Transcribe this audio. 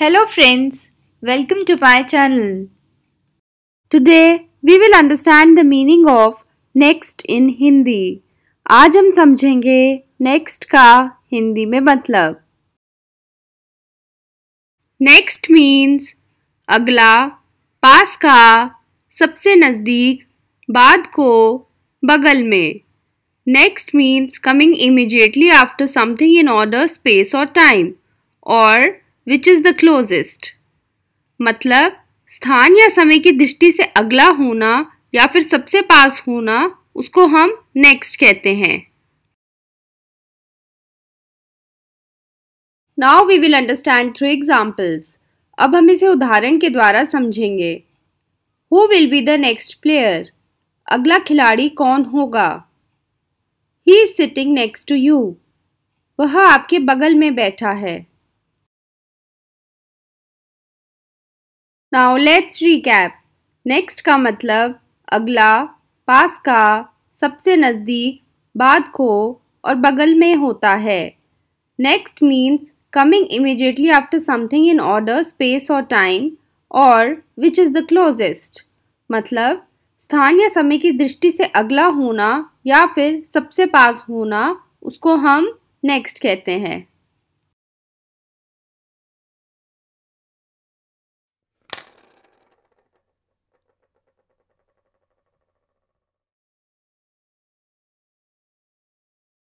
Hello friends, welcome to my channel. Today we will understand the meaning of next in Hindi. आज हम समझेंगे next का हिंदी में मतलब Next means अगला पास का सबसे नज़दीक बाद को बगल में Next means coming immediately after something in order, space or time. Or which is the closest मतलब स्थान या समय की दृष्टि से अगला होना या फिर सबसे पास होना उसको हम नेक्स्ट कहते हैं now we will understand through examples अब हम इसे उदाहरण के द्वारा समझेंगे who will be the next player अगला खिलाड़ी कौन होगा he is sitting next to you वह आपके बगल में बैठा है नाउ लेट्स रिकैप नेक्स्ट का मतलब अगला पास का सबसे नज़दीक बाद को और बगल में होता है next means coming immediately after something in order space और टाइम और विच इज द क्लोजेस्ट मतलब स्थान या समय की दृष्टि से अगला होना या फिर सबसे पास होना उसको हम नेक्स्ट कहते हैं